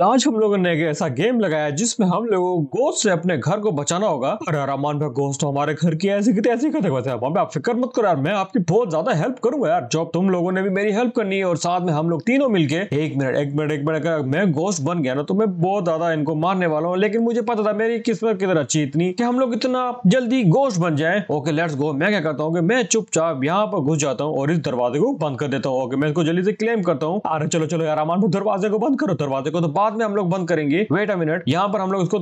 आज हम लोगों ने एक ऐसा गेम लगाया जिसमें हम लोगों को गोस्ट से अपने घर को बचाना होगा अरे रमान भाई गोस्ट तो हमारे घर की ऐसी कितनी ऐसी करते बताया आप फिक्र मत करो यार मैं आपकी बहुत ज्यादा हेल्प करूंगा यार जब तुम लोगों ने भी मेरी हेल्प करनी है और साथ में हम लोग तीनों मिलकर एक मिनट एक मिनट एक मिनट अगर मैं गोस्ट बन गया ना तो मैं बहुत ज्यादा इनको मारने वाला हूँ लेकिन मुझे पता था मेरी किस्मत किधर अच्छी इतनी की हम लोग इतना जल्दी गोश्त बन जाए ओके लेट्स गो मैं क्या करता हूँ मैं चुपचाप यहाँ पर घुस जाता हूँ और इस दरवाजे को बंद कर देता हूँ ओके मैं इसको जल्दी से क्लेम करता हूँ अरे चलो चलो यार भाई दरवाजे को बंद करो दरवाजे को तो बाद में हम लोग बंद करेंगे वेट अ मिनट यहाँ पर हम लोग इसको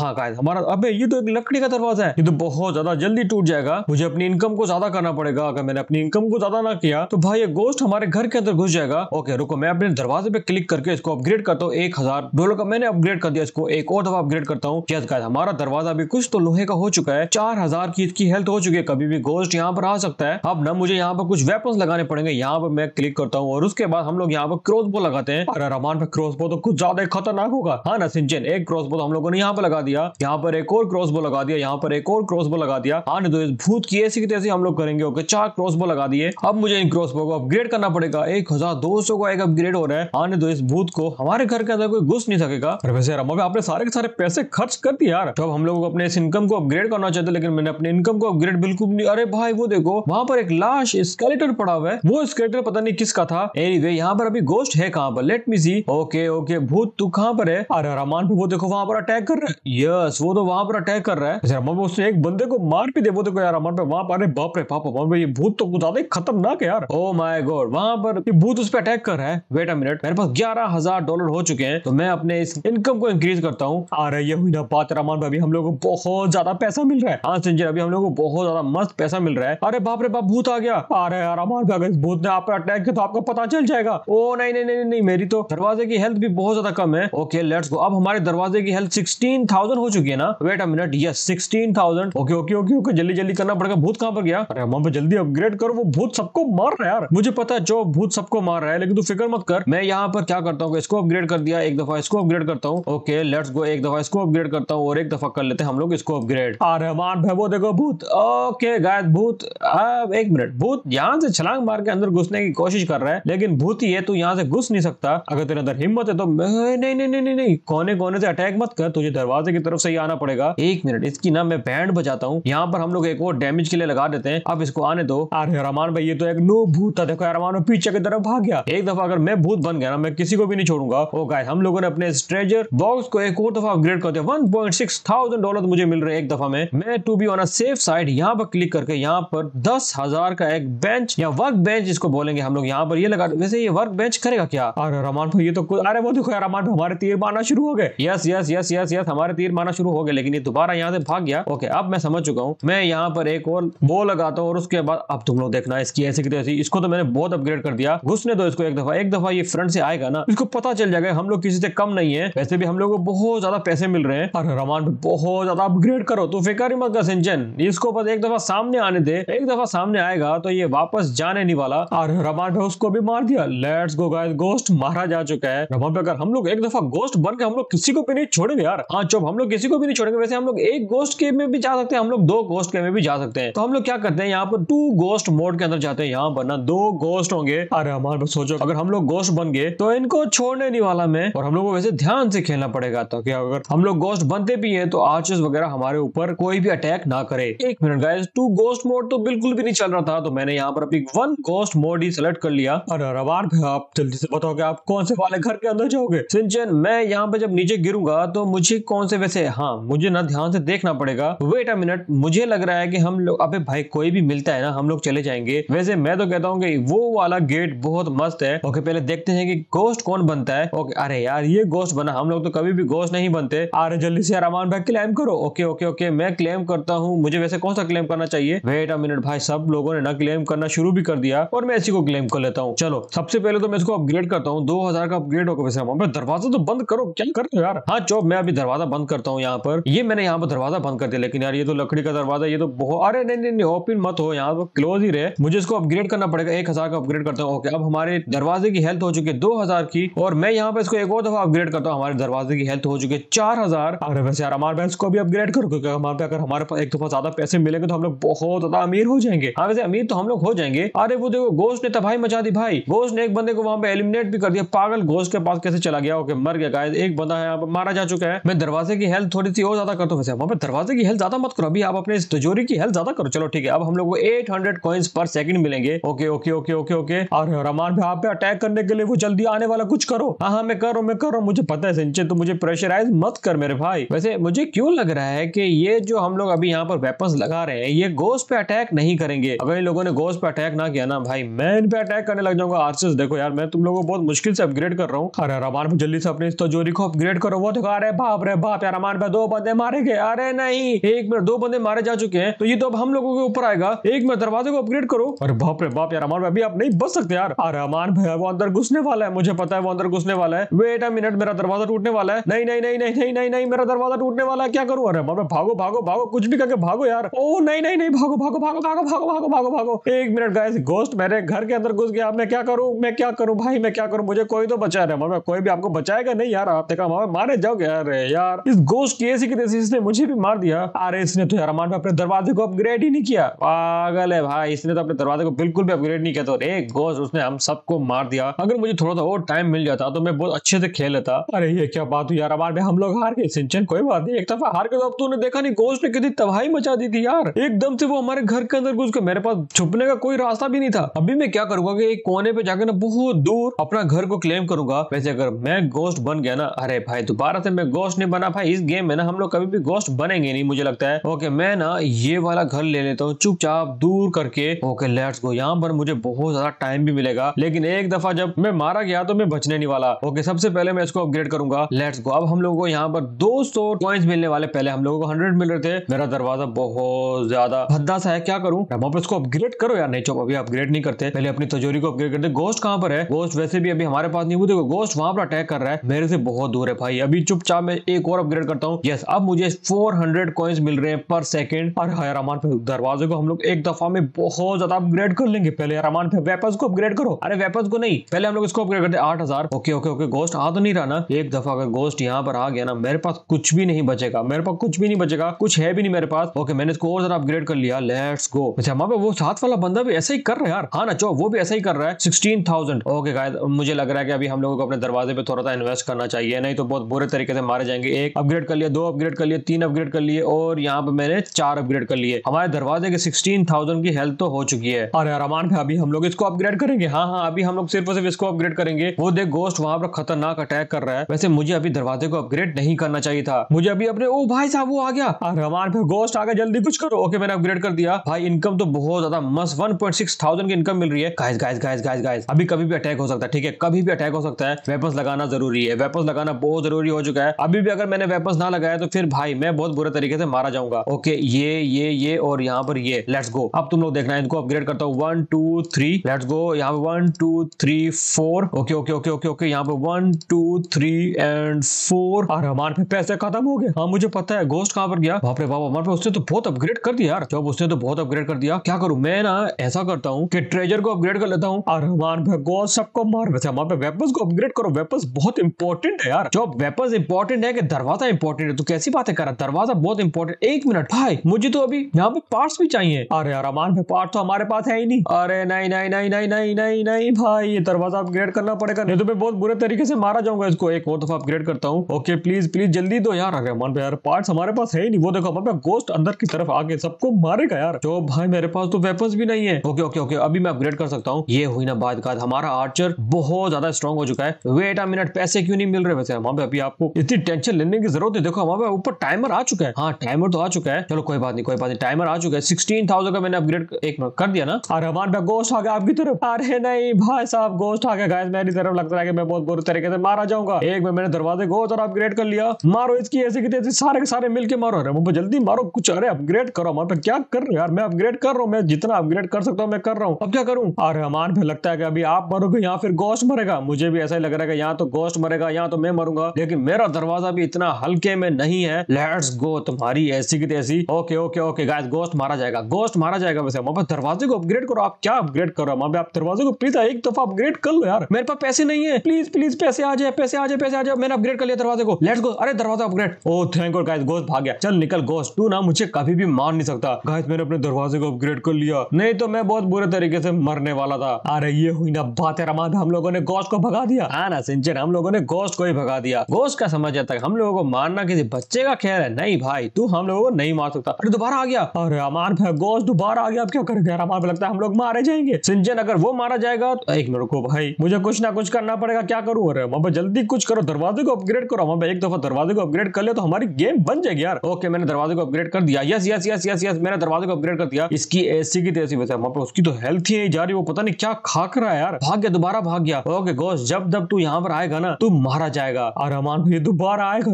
हाँ कायद हमारा अबे ये तो एक लकड़ी का दरवाजा है ये तो बहुत ज्यादा जल्दी टूट जाएगा मुझे अपनी इनकम को ज्यादा करना पड़ेगा अगर मैंने अपनी इनकम को ज्यादा ना किया तो भाई ये गोस्ट हमारे घर के अंदर घुस जाएगा ओके रुको मैं अपने दरवाजे पे क्लिक करके इसको अपग्रेड करता हूँ एक हजार डॉलर का मैंने अपग्रेड कर दिया इसको एक और दफा अपग्रेड करता हूँ हमारा दरवाजा अभी कुछ तो लोहे का हो चुका है चार हजार की इसकी हेल्थ हो चुकी है कभी भी गोस्ट यहाँ पर आ सकता है अब ना मुझे यहाँ पर कुछ वेपन लगाने पड़ेंगे यहाँ पर मैं क्लिक करता हूँ और उसके बाद हम लोग यहाँ पर क्रोसबो लगाते हैं अरे रमान पर क्रोसबो तो कुछ ज्यादा ज्यादा खतरनाक होगा हाँ ना सिंचन एक क्रॉस बोल तो हम लोगों ने यहाँ पर लगा दिया यहाँ पर एक और क्रॉस बोल लगा दिया यहाँ पर एक और क्रॉस बोल लगा दिया हाँ नहीं तो भूत की ऐसी की तैसी हम लोग करेंगे ओके चार क्रॉस बोल लगा दिए अब मुझे इन क्रॉस बो को अपग्रेड करना पड़ेगा एक हजार दो सौ का एक अपग्रेड हो रहा है हाँ नहीं तो इस भूत को हमारे घर के अंदर कोई घुस नहीं सकेगा प्रोफेसर अम्मा आपने सारे के सारे पैसे खर्च कर दिए यार तो हम लोग अपने इस इनकम को अपग्रेड करना चाहते लेकिन मैंने अपने इनकम को अपग्रेड बिल्कुल नहीं अरे भाई वो देखो वहाँ पर एक लाश स्केलेटर पड़ा हुआ है वो स्केलेटर पता नहीं किसका था एनीवे anyway, यहाँ पर अभी गोस्ट है कहाँ पर let me see okay okay भूत तू कहां पर है अरे रहमान भी वो देखो वहां पर अटैक कर रहा है यस वो तो वहां पर अटैक कर रहा है अच्छा रहमान उसने एक बंदे को मार भी दे वो देखो यार रहमान पे वहां पर बाप रे पापा वहां पे ये भूत तो कुछ ज्यादा खतरनाक है यार ओ माई गॉड वहां पर भूत उस पर अटैक कर रहा है वेट अ मिनट मेरे पास ग्यारह हजार डॉलर हो चुके हैं तो मैं अपने इस इनकम को इंक्रीज करता हूँ अरे ये हुई ना बात रहमान भाई हम लोग को बहुत ज्यादा पैसा मिल रहा है हाँ अभी हम लोग को बहुत ज्यादा मस्त पैसा मिल रहा है अरे बाप रे बाप भूत आ गया अरे यार रहमान भाई अगर इस भूत ने आप पर अटैक किया तो आपको पता चल जाएगा ओ oh, नहीं नहीं नहीं नहीं मेरी तो दरवाजे की हेल्थ भी बहुत ज्यादा कम है ओके लेट्स गो अब हमारे दरवाजे की हेल्थ सिक्सटीन थाउजेंड हो चुकी है ना wait a minute yes sixteen thousand okay okay okay okay जल्दी जल्दी करना पड़ेगा भूत कहां पर गया अरे वहां पर जल्दी अपग्रेड करो वो भूत सबको मार रहा है यार मुझे पता है जो भूत सबको मार रहा है लेकिन तू फिक्र मत कर मैं यहाँ पर क्या करता हूँ इसको अपग्रेड कर दिया एक दफा इसको अपग्रेड करता हूँ ओके लेट्स गो एक दफा इसको अपग्रेड करता हूँ और एक दफा कर लेते हैं हम लोग इसको अपग्रेड आ रहमान भाई वो देखो भूत ओके गाय भूत अब एक मिनट भूत यहाँ से छलांग मार के अंदर घुसने की कोशिश कर रहा है लेकिन भूत ही है तू यहाँ से घुस नहीं सकता अगर तेरे अंदर हिम्मत है तो मैं नहीं नहीं नहीं नहीं कोने कोने से अटैक मत कर तुझे दरवाजे की तरफ से ही आना पड़ेगा एक मिनट इसकी ना मैं बैंड बजाता हूँ यहाँ पर हम लोग एक और डैमेज के लिए लगा देते हैं अब इसको आने दो अरे रमान भाई ये तो एक नो भूत था देखो रहमान पीछे की तरफ भाग गया एक दफा अगर मैं भूत बन गया ना मैं किसी को भी नहीं छोड़ूंगा ओ गाय हम लोगों ने अपने स्ट्रेजर बॉक्स को एक और दफा अपग्रेड कर दिया one point six thousand dollar मुझे मिल रहे एक दफा में मैं to be on safe side यहाँ पर क्लिक करके यहाँ पर दस हजार का एक बेंच या वर्क बेंच जिसको बोलेंगे हम लोग यहाँ पर ये लगा वैसे ये वर्क बेंच करेगा क्या अरे रमान भाई ये तो अरे वो देखो यार दोबारा मानो हमारे तीर मारना शुरू हो गए yes yes yes yes yes हमारे तीर मारना शुरू हो गए लेकिन ये दोबारा यहाँ से भाग गया ओके अब मैं समझ चुका हूँ मैं यहाँ पर एक और बो लगाता हूँ और उसके बाद अब तुम लोग देखना इसकी ऐसी की तैसी इसको तो मैंने बहुत अपग्रेड कर दिया घुसने दो इसको एक दफा एक दफा ये फ्रंट से आएगा ना इसको पता चल जाएगा हम लोग किसी से कम नहीं है वैसे भी हम लोग को बहुत ज्यादा पैसे मिल रहे हैं और रमान बहुत ज्यादा अपग्रेड करो तो फिकर ही मत कर सिंचन इसको बस एक दफा सामने आने दे एक दफा सामने आएगा तो ये वापस जाने नहीं वाला और रमान पे उसको भी मार दिया लेट्स गो गाइस गोस्ट मारा जा चुका है रमान पे अगर हम लोग एक दफा गोस्ट बन के हम लोग किसी को भी नहीं छोड़ेंगे यार हाँ चुप हम लोग किसी को भी नहीं छोड़ेंगे वैसे हम लोग एक गोस्ट के में भी जा सकते हैं हम लोग दो गोस्ट के में भी जा सकते हैं तो हम लोग क्या करते हैं यहाँ पर टू गोस्ट मोड के अंदर जाते हैं यहाँ पर ना दो गोस्ट होंगे अरे हमारे पास सोचो अगर हम लोग गोस्ट बन गए तो इनको छोड़ने नहीं वाला मैं और हम लोग को वैसे ध्यान से खेलना पड़ेगा ताकि अगर हम लोग गोस्ट बनते भी है तो आर्चेस वगैरह हमारे ऊपर कोई भी अटैक ना करे एक minute guys two ghost mode तो बिल्कुल भी नहीं चल रहा था तो मैंने यहाँ पर अभी वन गोस्ट मोड ही सिलेक्ट कर लिया अरे रवान आप जल्दी से बताओगे आप कौन से वाले घर के अंदर जाओगे सिंचन मैं यहाँ पे जब नीचे गिरूंगा तो मुझे कौन से वैसे हाँ मुझे ना ध्यान से देखना पड़ेगा वेट अ मिनट मुझे लग रहा है कि हम लोग अबे भाई कोई भी मिलता है ना हम लोग चले जाएंगे वैसे मैं तो कहता हूँ की वो वाला गेट बहुत मस्त है ओके पहले देखते हैं की गोस्ट कौन बनता है ओके अरे यार ये गोस्ट बना हम लोग तो कभी भी गोस्ट नहीं बनते आ रहे जल्दी से अरमान भाई क्लेम करो ओके ओके ओके मैं क्लेम करता हूँ मुझे वैसे कौन सा क्लेम करना चाहिए वेट अ मिनट भाई सब लोगों ने ना क्लेम करना शुरू भी कर दिया और मैं इसी को क्लेम कर लेता हूँ चलो सबसे पहले तो मैं इसको अपग्रेड करता हूँ दो हजार का अपग्रेड होकर वैसे हमारे दरवाजा तो बंद करो क्या कर रहे हो यार हाँ चौब मैं अभी दरवाजा बंद करता हूँ यहाँ पर ये मैंने यहाँ पर दरवाजा बंद कर दिया लेकिन यार ये तो लकड़ी का दरवाजा ये तो बहुत अरे नहीं नहीं ओपन मत हो यहाँ पर क्लोज ही रहे मुझे इसको अपग्रेड करना पड़ेगा एक हजार का अपग्रेड करता हूँ अब हमारे दरवाजे की हेल्थ हो चुकी है दो हजार की और मैं यहाँ पर इसको एक और दफा अपग्रेड करता हूँ हमारे दरवाजे की हेल्थ हो चुकी है चार हजार अरे वैसे यार हमारे पास को भी अपग्रेड करो क्योंकि हमारे अगर हमारे पास एक दफा ज्यादा पैसे मिलेंगे तो हम लोग बहुत ज्यादा अमीर हो जाएंगे हाँ वैसे अमीर तो हम लोग हो जाएंगे अरे वो देखो गोश्त ने तबाही मचा दी भाई गोश्त ने एक बंदे को वहां पे एलिमिनेट भी कर दिया पागल गोश्त के पास कैसे चला गया गया ओके मर गया गाइस एक बंदा है मारा जा चुका है मैं दरवाजे की हेल्थ थोड़ी सी और ज्यादा करता हूँ वैसे पर दरवाजे की हेल्थ ज्यादा मत करो अभी आप अपने इस तिजोरी की हेल्थ ज्यादा करो चलो ठीक है अब हम लोग को eight hundred coins per second मिलेंगे okay okay okay okay okay और रमान भी आप अटैक करने के लिए वो जल्दी आने वाला कुछ करो हाँ हाँ मैं करो मैं करो मुझे पता है सिंचे तो मुझे प्रेशराइज मत कर मेरे भाई वैसे मुझे क्यों लग रहा है कि ये जो हम लोग अभी यहाँ पर वेपन्स लगा रहे हैं ये गोस पे अटैक नहीं करेंगे अगर इन लोगों ने गोस पे अटैक ना किया ना भाई मैं इन पे अटैक करने लग जाऊंगा आर्सेस देखो यार मैं तुम लोगों को बहुत मुश्किल से अपग्रेड कर रहा हूँ अरे रमान यार जल्दी से अपने इस तजोरी को अपग्रेड करो वो दिखा तो रहे बाप रे बाप यार हमारे पे दो बंदे मारे गए अरे नहीं एक मिनट दो बंदे मारे जा चुके हैं तो ये तो अब हम लोगों के ऊपर आएगा एक मिनट दरवाजे को अपग्रेड करो अरे बाप रे बाप यार हमारे भाई आप नहीं बच सकते यार अरे हमार भाई वो अंदर घुसने वाला है मुझे पता है वो अंदर घुसने वाला है वेट अ मिनट मेरा दरवाजा टूटने वाला है नहीं नहीं नहीं नहीं नहीं नहीं नहीं मेरा दरवाजा टूटने वाला है क्या करूं अरे बाप भागो भागो भागो कुछ भी करके भागो यार ओ नहीं नहीं नहीं भागो भागो भागो भागो भागो भागो भागो भागो एक मिनट गाइस घोस्ट मेरे घर के अंदर घुस गया मैं क्या करूं मैं क्या करूं भाई मैं क्या करूं मुझे कोई तो बचा रहे है कोई भी आपको बचाएगा नहीं यार आपने कहा मारे जाओ यार यार इस गोश की ऐसी की तैसी इसने मुझे भी मार दिया अरे इसने तो यार हमारे अपने दरवाजे को अपग्रेड ही नहीं किया पागल है भाई इसने तो अपने दरवाजे को बिल्कुल भी अपग्रेड नहीं किया तो अरे गोश उसने हम सबको मार दिया अगर मुझे थोड़ा सा और टाइम मिल जाता तो मैं बहुत अच्छे से खेल लेता अरे ये क्या बात हुई यार हमारे हम लोग हार गए सिंचन कोई बात नहीं एक दफा हार गए तो अब तूने देखा नहीं गोश ने कितनी तबाही मचा दी थी यार एकदम से वो हमारे घर के अंदर घुस गए मेरे पास छुपने का कोई रास्ता भी नहीं था अभी मैं क्या करूंगा कि एक कोने पे जाकर ना बहुत दूर अपना घर को क्लेम करूंगा वैसे अगर मैं गोस्ट बन गया ना अरे भाई दोबारा से मैं गोस्ट नहीं बना भाई इस गेम में ना हम लोग कभी भी गोस्ट बनेंगे नहीं मुझे लगता है ओके मैं ना ये वाला घर ले लेता हूँ चुपचाप दूर करके ओके लेट्स गो यहाँ पर मुझे बहुत ज्यादा टाइम भी मिलेगा लेकिन एक दफा जब मैं मारा गया तो मैं बचने नहीं वाला ओके सबसे पहले मैं इसको अपग्रेड करूंगा लेट्स गो अब हम लोगों को यहाँ पर दो सौ पॉइंट मिलने वाले पहले हम लोगों को हंड्रेड मिल रहे थे मेरा दरवाजा बहुत ज्यादा भद्दा सा है क्या करूँ वापस इसको अपग्रेड करो यार नहीं चो अभी अपग्रेड नहीं करते पहले अपनी तजोरी को अपग्रेड करते गोस्ट कहाँ पर है गोस्ट वैसे भी अभी हमारे पास नहीं वो देखो गोस्ट वहां पर अटैक कर रहा है मेरे से बहुत दूर है भाई अभी चुपचाप मैं एक और अपग्रेड करता हूँ यस अब मुझे 400 हंड्रेड कॉइन्स मिल रहे हैं पर सेकंड और हयारामान पे दरवाजे को हम लोग एक दफा में बहुत ज्यादा अपग्रेड कर लेंगे पहले हरामान पे वेपन को अपग्रेड करो अरे वेपन को नहीं पहले हम लोग इसको अपग्रेड करते आठ हजार ओके ओके ओके गोस्ट आ तो नहीं रहा ना एक दफा अगर गोस्ट यहाँ पर आ गया ना मेरे पास कुछ भी नहीं बचेगा मेरे पास कुछ भी नहीं बचेगा कुछ है भी नहीं मेरे पास ओके मैंने इसको और ज्यादा अपग्रेड कर लिया लेट्स गो अच्छा वहां पे वो साथ वाला बंदा भी ऐसा ही कर रहा है यार हाँ ना चो वो भी ऐसा ही कर रहा है सिक्सटीन थाउजेंड ओके मुझे लग रहा है कि अभी हम लोगों को अपने दरवाजे पे थोड़ा सा इन्वेस्ट करना चाहिए नहीं तो बहुत बुरे तरीके से मारे जाएंगे एक अपग्रेड कर लिए दो अपग्रेड कर लिए तीन अपग्रेड कर लिए और यहाँ पे मैंने चार अपग्रेड कर लिए हमारे दरवाजे के सिक्सटीन थाउजेंड की हेल्थ तो हो चुकी है और रमान भाई अभी हम लोग इसको अपग्रेड करेंगे हाँ हाँ अभी हम लोग सिर्फ सिर्फ इसको अपग्रेड करेंगे वो देख गोस्ट वहां पर खतरनाक अटैक कर रहा है वैसे मुझे अभी दरवाजे को अपग्रेड नहीं करना चाहिए था मुझे अभी अपने ओ भाई साहब वो आ गया रमान भाई गोस्ट आ गया जल्दी कुछ करो ओके मैंने अपग्रेड कर दिया भाई इनकम तो बहुत ज्यादा मस्त वन पॉइंट सिक्स थाउजेंड की इनकम मिल रही है guys guys guys guys guys अभी कभी भी अटैक हो सकता है ठीक है कभी भी अटैक हो सकता है वेपन लगाना लगाना जरूरी है वेपन लगाना बहुत जरूरी हो चुका है अभी भी अगर मैंने वेपन ना लगाया तो फिर भाई मैं बहुत बुरे तरीके से मारा जाऊंगा ओके ये ये ये और यहाँ पर ये लेट्स गो अब तुम लोग देखना इनको अपग्रेड करता हूँ one two three let's go यहाँ पे one two three four okay okay okay okay okay यहाँ पे one two three and four और हमारे पैसे खत्म हो गए हाँ मुझे पता है गोस्ट कहाँ पर गया बाप रे बाप हमारे उसने तो बहुत अपग्रेड कर दिया यार जब उसने तो बहुत अपग्रेड कर दिया क्या करूं मैं ना ऐसा करता हूँ कि ट्रेजर को अपग्रेड कर लेता हूँ और हमारे गोस्ट सबको मार वैसे हमारे वेपन को अपग्रेड करो वेपन बहुत इंपॉर्टेंट है यार जॉब वेपर्स इंपॉर्टेंट है कि दरवाजा इंपॉर्टेंट है तो कैसी बातें कर रहा दरवाजा बहुत इंपॉर्टेंट एक मिनट भाई मुझे तो अभी यहाँ पे पार्ट भी चाहिए अरे यार अमान भाई पार्ट तो हमारे पास है ही नहीं अरे नहीं नहीं नहीं नहीं नहीं नहीं नहीं भाई ये दरवाजा अपग्रेड करना पड़ेगा नहीं तो मैं बहुत बुरे तरीके से मारा जाऊंगा इसको एक और दफा अपग्रेड करता हूँ ओके प्लीज प्लीज जल्दी दो यार अरे अमान भाई यार पार्ट हमारे पास है ही नहीं वो देखो अमान भाई गोस्ट अंदर की तरफ आगे सबको मारेगा यार जो तो भाई मेरे पास तो वेपन भी नहीं है ओके ओके ओके अभी मैं अपग्रेड कर सकता हूँ ये हुई ना बात हमारा आर्चर बहुत ज्यादा स्ट्रॉन्ग हो चुका है वेट अ मिनट पैसे क्यों नहीं मिल रहे वैसे हमारे अभी आपको इतनी टेंशन लेने की जरूरत है देखो हमारे ऊपर टाइमर आ चुका है हाँ टाइमर तो आ चुका है चलो कोई बात नहीं कोई बात नहीं टाइमर आ चुका है सिक्सटीन थाउजेंड का मैंने अपग्रेड एक कर दिया ना और हमारे पे गोस्ट आ गया आपकी तरफ अरे नहीं भाई साहब गोस्ट आ गया गाइस मेरी तरफ लगता है कि मैं बहुत बुरे तरीके से मारा जाऊंगा एक में मैंने दरवाजे गोश्त और अपग्रेड कर लिया मारो इसकी ऐसे की तैसे सारे के सारे मिलकर मारो अरे मुझे जल्दी मारो कुछ अरे अपग्रेड करो हमारे पे तो क्या कर रहे हो यार मैं अपग्रेड कर रहा हूँ मैं जितना अपग्रेड कर सकता हूँ मैं कर रहा हूँ अब क्या करूँ अरे हमारे पे लगता है कि अभी आप मरोगे या फिर गोश्त मरेगा मुझे भी ऐसा ही लग रहा है कि यहाँ तो गोस्ट मरेगा या तो मैं मरूंगा लेकिन मेरा दरवाजा भी इतना हल्के में नहीं है लेट्स गो तुम्हारी ऐसी की तैसी okay okay okay guys ghost मारा जाएगा गोस्ट मारा जाएगा वैसे मैं बस दरवाजे को अपग्रेड करो आप क्या अपग्रेड करो मैं आप दरवाजे को प्लीज एक दफा अपग्रेड कर लो यार मेरे पास पैसे नहीं है प्लीज प्लीज पैसे आ जाए पैसे आ जाए पैसे आ जाए मैंने अपग्रेड कर लिया दरवाजे को लेट्स गो अरे दरवाजा upgrade oh thank God guys ghost भाग गया चल निकल गोस्ट तू ना मुझे कभी भी मार नहीं सकता गाइस मैंने अपने दरवाजे को अपग्रेड कर लिया नहीं तो मैं बहुत बुरे तरीके से मरने वाला था अरे ये हुई ना बात है रमाद हम लोगों ने गोस्ट को भगा दिया है हाँ ना सिंह पिक्चर हम लोगों ने गोस्ट को ही भगा दिया गोस्ट का समझ जाता है हम लोगों को मारना किसी बच्चे का खेल है नहीं भाई तू हम लोगों को नहीं मार सकता अरे दोबारा आ गया अरे अमार भाई गोस्ट दोबारा आ गया अब क्या करेंगे यार अमार लगता है हम लोग मारे जाएंगे सिंचन अगर वो मारा जाएगा तो एक मिनट को भाई मुझे कुछ ना कुछ करना पड़ेगा क्या करूँ अरे अमाबा जल्दी कुछ करो दरवाजे को अपग्रेड करो अमाबा एक दफा दरवाजे को अपग्रेड कर ले तो हमारी गेम बन जाएगी यार ओके मैंने दरवाजे को अपग्रेड कर दिया yes yes yes yes yes मैंने दरवाजे को अपग्रेड कर दिया इसकी एसी की तेजी वैसे वहां उसकी तो हेल्थ ही नहीं जा रही वो पता नहीं क्या खाक रहा है यार भाग गया दोबारा भाग गया ओके गोस्ट जब जब तू यहाँ पर आएगा ना तो मारा जाएगा और रहमान भैया दोबारा आएगा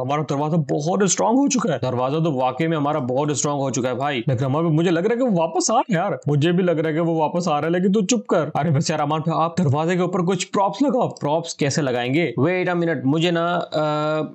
हमारा दरवाजा बहुत स्ट्रांग हो चुका है दरवाजा तो वाकई में हमारा बहुत स्ट्रांग हो चुका है भाई लेकिन हमारे मुझे लग रहा है कि वो वापस आ रहा है यार मुझे भी लग रहा है कि वो वापस आ रहा है लेकिन तू तो चुप कर अरे बस वैसे रहमान आप दरवाजे के ऊपर कुछ प्रॉप्स लगाओ प्रॉप्स कैसे लगाएंगे वेट अ मिनट मुझे ना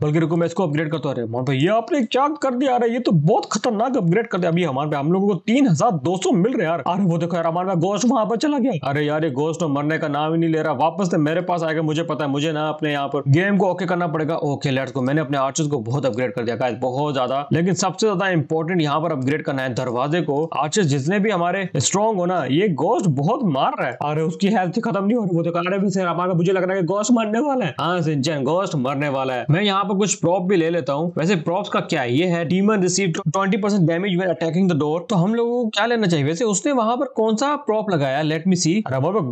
बल्कि रुको मैं इसको अपग्रेड करता रहा रहमान भाई ये आपने क्या कर दिया अरे ये तो बहुत खतरनाक अपग्रेड कर दिया अभी हमारे हम लोगों को तीन हजार दो सौ मिल रहे यार अरे वो देखो यार हमारे गोश्त वहां पर चला गया अरे यार ये गोश्त तो मरने का नाम ही नहीं ले रहा वापस मेरे पास आएगा मुझे पता पता है मुझे ना अपने यहाँ पर गेम को ओके करना पड़ेगा ओके लेट्स को मैंने अपने आर्चर्स को बहुत अपग्रेड कर दिया बहुत ज्यादा लेकिन सबसे ज्यादा इंपॉर्टेंट यहाँ पर अपग्रेड करना है दरवाजे को आर्चर्स जितने भी हमारे स्ट्रॉन्ग हो ना ये गोस्ट बहुत मार रहा है अरे उसकी हेल्थ खत्म नहीं हो रही वो तो कह भी मुझे लग रहा है गोस्ट मरने वाला है हाँ सिंचन गोस्ट मरने वाला है मैं यहाँ पर कुछ प्रॉप भी ले लेता हूँ वैसे प्रॉप्स का क्या है ये है demon receive twenty percent damage when attacking the door तो हम लोगों को क्या लेना चाहिए वैसे उसने वहां पर कौन सा प्रॉप लगाया लेट मी सी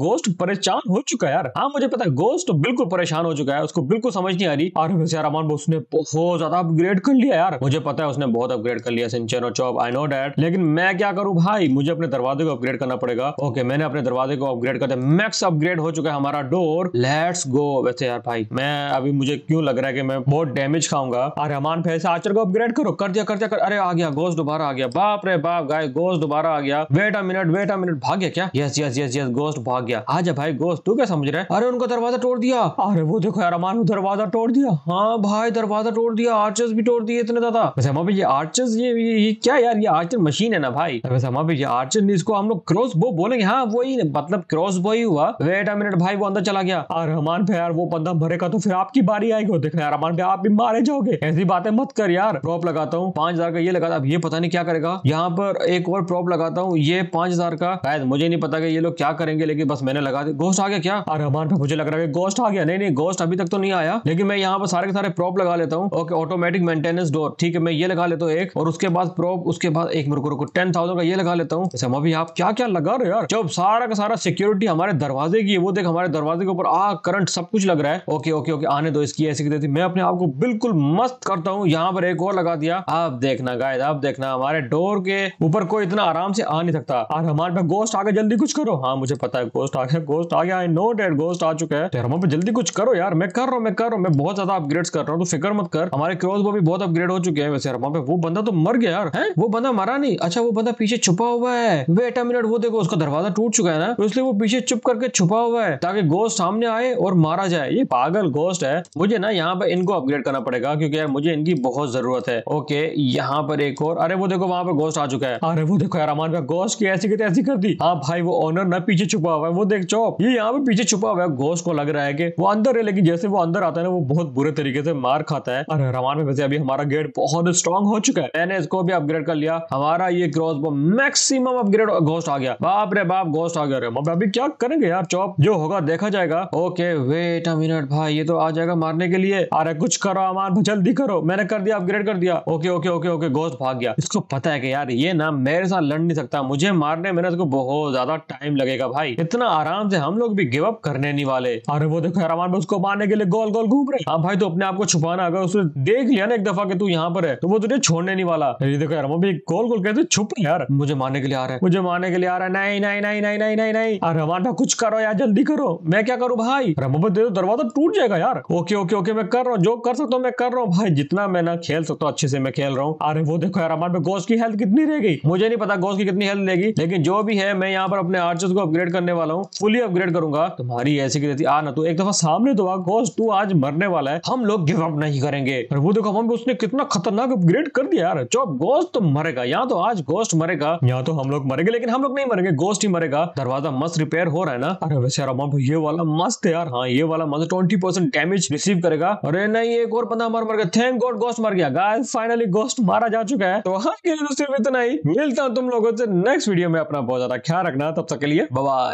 गोस्ट परेशान हो चुका है यार हाँ मुझे पता है गोस्ट बिल्कुल बिल्कुल परेशान हो चुका है उसको बिल्कुल समझ नहीं आ रही और वैसे अरमान बोस ने बहुत ज्यादा अपग्रेड कर लिया यार मुझे पता है उसने बहुत अपग्रेड कर लिया सिंचन और चौप आई नो डैट लेकिन मैं क्या करूँ भाई मुझे अपने दरवाजे को अपग्रेड करना पड़ेगा ओके मैंने अपने दरवाजे को अपग्रेड कर दिया मैक्स अपग्रेड हो चुका है हमारा डोर लेट्स गो वैसे यार भाई मैं अभी मुझे क्यों लग रहा है कि मैं बहुत डैमेज खाऊंगा और रहमान फैसे आचर को अपग्रेड करो कर दिया कर दिया कर अरे आ गया गोस दोबारा आ गया बाप रे बाप गाय गोस दोबारा आ गया wait a minute wait a minute भाग गया क्या yes yes yes yes ghost भाग गया आजा भाई गोस्ट तू क्या समझ रहा है अरे उनका दरवाजा तोड़ दिया दिया अरे वो देखो यार अमान दरवाजा तोड़ दिया हाँ भाई दरवाजा तोड़ दिया आर्चर्स भी तोड़ दिए इतने दादा वैसे हमारे ये आर्चर्स ये, ये, ये क्या यार ये आर्चर मशीन है ना भाई वैसे हमारे ये आर्चर इसको हम लोग क्रॉस बो बोलेंगे हाँ वही मतलब क्रॉस बो ही हुआ वेट अ मिनट भाई वो अंदर चला गया अरे हमान भाई यार वो बंदा भरेगा तो फिर आपकी बारी आएगी वो देखना यार अमान भाई आप भी मारे जाओगे ऐसी बातें मत कर यार प्रॉप लगाता हूँ पांच हजार का ये लगा अब ये पता नहीं क्या करेगा यहाँ पर एक और प्रॉप लगाता हूँ ये पांच हजार का शायद मुझे नहीं पता ये लोग क्या करेंगे लेकिन बस मैंने लगा दिया गोस्ट आ गया क्या अरे हमान भाई मुझे लग रहा है गोस्ट आ गया नहीं नहीं गोस्ट अभी तक तो नहीं आया लेकिन मैं यहाँ पर सारे के सारे प्रॉप लगा लेता हूँ ओके ऑटोमेटिक मेंटेनेंस डोर ठीक है मैं ये लगा लेता हूँ एक और उसके बाद प्रॉप उसके बाद एक मेरे को रुको टेन थाउजेंड का ये लगा लेता हूँ हम अभी आप क्या क्या लगा रहे यार जब सारा का सारा सिक्योरिटी हमारे दरवाजे की है वो देख हमारे दरवाजे के ऊपर आ करंट सब कुछ लग रहा है ओके ओके ओके आने दो इसकी ऐसी देती मैं अपने आप को बिल्कुल मस्त करता हूँ यहाँ पर एक और लगा दिया आप देखना गाय आप देखना हमारे डोर के ऊपर कोई इतना आराम से आ नहीं सकता और हमारे पे गोस्ट आगे जल्दी कुछ करो हाँ मुझे पता है गोस्ट आ गया गोस्ट आ गया आई नो डेट गोस्ट आ चुका है तो जल्दी जल्दी कुछ करो यार मैं कर रहा हूँ मैं कर रहा हूँ मैं बहुत ज्यादा अपग्रेड कर रहा हूँ तो फिक्र मत कर हमारे वो भी बहुत अपग्रेड हो चुके हैं वैसे यार पे वो बंदा तो मर गया यार है वो बंदा मरा नहीं अच्छा वो बंदा पीछे छुपा हुआ है वे मिनट वो देखो उसका दरवाजा टूट चुका है ना तो इसलिए वो पीछे चुप करके छुपा हुआ है ताकि गोस्ट सामने आए और मारा जाए ये पागल गोस्ट है मुझे ना यहाँ पे इनको अपग्रेड करना पड़ेगा क्योंकि यार मुझे इनकी बहुत जरूरत है ओके यहाँ पर एक और अरे वो देखो वहाँ पे गोस्ट आ चुका है अरे वो देखो यार हमारे गोस्ट की ऐसी ऐसी कर दी हाँ भाई वो ऑनर ना पीछे छुपा हुआ है वो देख चौप ये यहाँ पे पीछे छुपा हुआ है गोस्ट को लग रहा है की वो अंदर है लेकिन जैसे वो अंदर आता है ना वो बहुत बुरे तरीके से मार खाता है और रवान में वैसे अभी हमारा गेट बहुत स्ट्रॉन्ग हो चुका है मैंने इसको भी अपग्रेड कर लिया हमारा ये क्रॉस बो मैक्सिमम अपग्रेड घोस्ट आ गया बाप रे बाप घोस्ट आ गया अभी क्या करेंगे यार चौप जो होगा देखा जाएगा ओके वेट अ मिनट भाई ये तो आ जाएगा मारने के लिए अरे कुछ करो अमान जल्दी करो मैंने कर दिया अपग्रेड कर दिया okay okay okay okay ghost भाग गया इसको पता है कि यार ये ना मेरे साथ लड़ नहीं सकता मुझे मारने में ना इसको बहुत ज्यादा टाइम लगेगा भाई इतना आराम से हम लोग भी गिव अप करने नहीं वाले अरे वो देखो खैराबान बस उसको मारने के लिए गोल गोल घूम रहे हाँ भाई तो अपने आप को छुपाना अगर उसने देख लिया ना एक दफा कि तू यहाँ पर है तो वो तुझे छोड़ने नहीं वाला देखो यार भी गोल गोल कहते छुप यार मुझे मारने के लिए आ रहा है मुझे मारने के लिए आ रहा है नहीं नहीं नहीं नहीं नहीं नहीं नहीं अरे रमान भाई कुछ करो यार जल्दी करो मैं क्या करूँ भाई रमो भाई दे दो दरवाजा टूट जाएगा यार ओके ओके ओके मैं कर रहा हूँ जो कर सकता हूँ मैं कर रहा हूँ भाई जितना मैं ना खेल सकता हूँ अच्छे से मैं खेल रहा हूँ अरे वो देखो यार रमान भाई गोश की हेल्थ कितनी रह गई मुझे नहीं पता गोश की कितनी हेल्थ रहेगी लेकिन जो भी है मैं यहाँ पर अपने आर्चर्स को अपग्रेड करने वाला हूँ फुली अपग्रेड करूंगा तुम्हारी ऐसी की आ ना तू एक दफा सामने दवा गोस टू आज मरने वाला है हम लोग गिव अप नहीं करेंगे और वो देखो हम उसने कितना खतरनाक अपग्रेड कर दिया यार जो गोस्ट तो मरेगा यहाँ तो आज गोस्ट मरेगा यहाँ तो हम लोग मरेंगे लेकिन हम लोग नहीं मरेंगे गोस्ट ही मरेगा दरवाजा मस्त रिपेयर हो रहा है ना अरे वैसे यार ये वाला मस्त है यार हाँ ये वाला मस्त ट्वेंटी परसेंट डैमेज रिसीव करेगा अरे नहीं एक और बंदा मर मर गया थैंक गॉड गोस्ट मर गया गाइस फाइनली गोस्ट मारा जा चुका है तो हाँ तो सिर्फ इतना ही मिलता हूँ तुम लोगों से नेक्स्ट वीडियो में अपना बहुत ज्यादा ख्याल रखना तब तक के लिए बाय